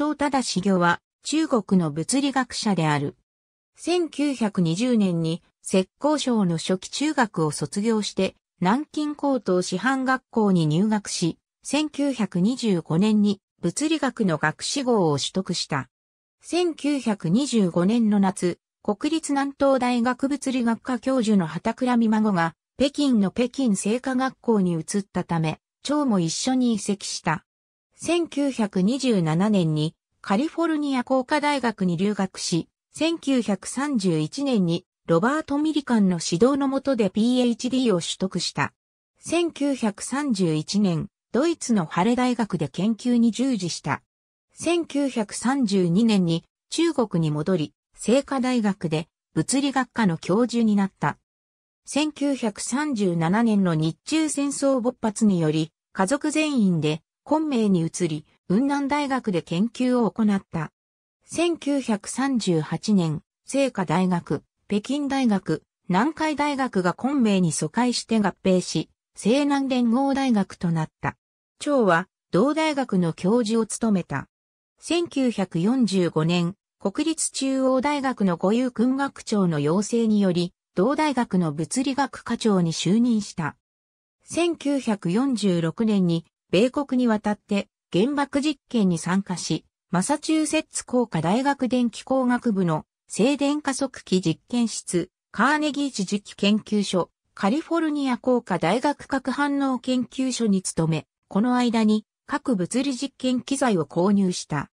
張忠魚は中国の物理学者である。1920年に浙江省の初期中学を卒業して南京高等師範学校に入学し、1925年に物理学の学士号を取得した。1925年の夏、国立南東大学物理学科教授の畑倉美孫が北京の北京聖火学校に移ったため、蝶も一緒に移籍した。1927年にカリフォルニア工科大学に留学し、1931年にロバート・ミリカンの指導の下で PhD を取得した。1931年、ドイツのハレ大学で研究に従事した。1932年に中国に戻り、聖火大学で物理学科の教授になった。1937年の日中戦争勃発により、家族全員で昆明に移り、雲南大学で研究を行った。1938年、聖華大学、北京大学、南海大学が昆明に疎開して合併し、西南連合大学となった。長は、同大学の教授を務めた。1945年、国立中央大学の五遊訓学長の要請により、同大学の物理学課長に就任した。1946年に米国に渡って原爆実験に参加し、マサチューセッツ工科大学電気工学部の静電加速器実験室、カーネギー地磁気研究所、カリフォルニア工科大学核反応研究所に勤め、この間に核物理実験機材を購入した。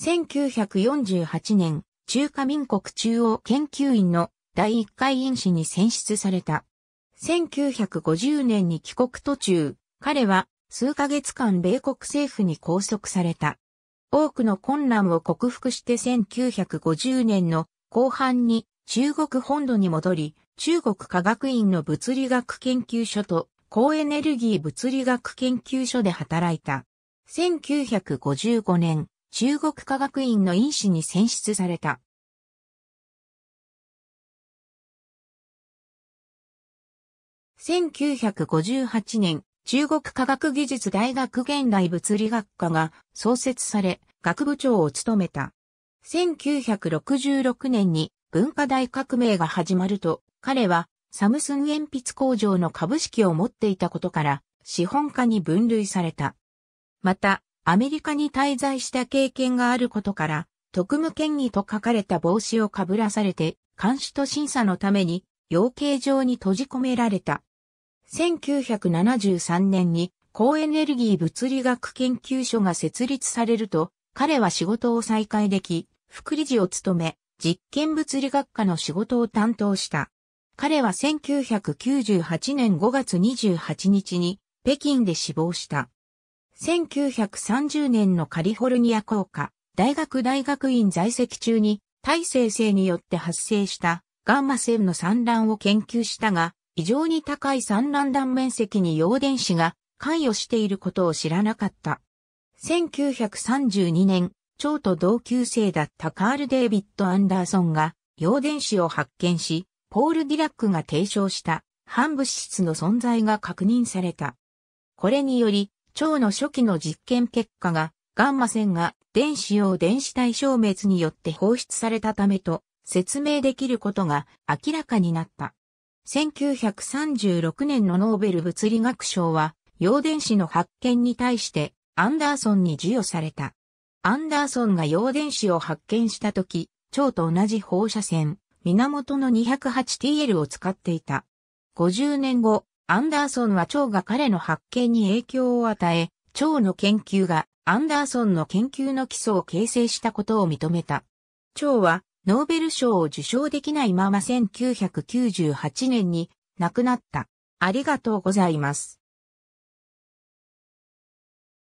1948年、中華民国中央研究院の第1回院士に選出された。1950年に帰国途中、彼は数ヶ月間米国政府に拘束された。多くの困難を克服して1950年の後半に中国本土に戻り、中国科学院の物理学研究所と高エネルギー物理学研究所で働いた。1955年、中国科学院の院士に選出された。1958年、中国科学技術大学現代物理学科が創設され、学部長を務めた。1966年に文化大革命が始まると、彼はサムスン鉛筆工場の株式を持っていたことから、資本家に分類された。また、アメリカに滞在した経験があることから、特務権威と書かれた帽子をかぶらされて、監視と審査のために、養鶏場に閉じ込められた。1973年に高エネルギー物理学研究所が設立されると、彼は仕事を再開でき、副理事を務め、実験物理学科の仕事を担当した。彼は1998年5月28日に北京で死亡した。1930年のカリフォルニア工科大学大学院在籍中に耐性性によって発生したガンマ線の産卵を研究したが、異常に高い産卵断面積に陽電子が関与していることを知らなかった。1932年、蝶と同級生だったカール・デイビッド・アンダーソンが陽電子を発見し、ポール・ディラックが提唱した反物質の存在が確認された。これにより、蝶の初期の実験結果が、ガンマ線が電子用電子体消滅によって放出されたためと説明できることが明らかになった。1936年のノーベル物理学賞は、陽電子の発見に対してアンダーソンに授与された。アンダーソンが陽電子を発見したとき、蝶と同じ放射線、源の 208TL を使っていた。50年後、アンダーソンは蝶が彼の発見に影響を与え、蝶の研究がアンダーソンの研究の基礎を形成したことを認めた。蝶はノーベル賞を受賞できないまま1998年に亡くなった。ありがとうございます。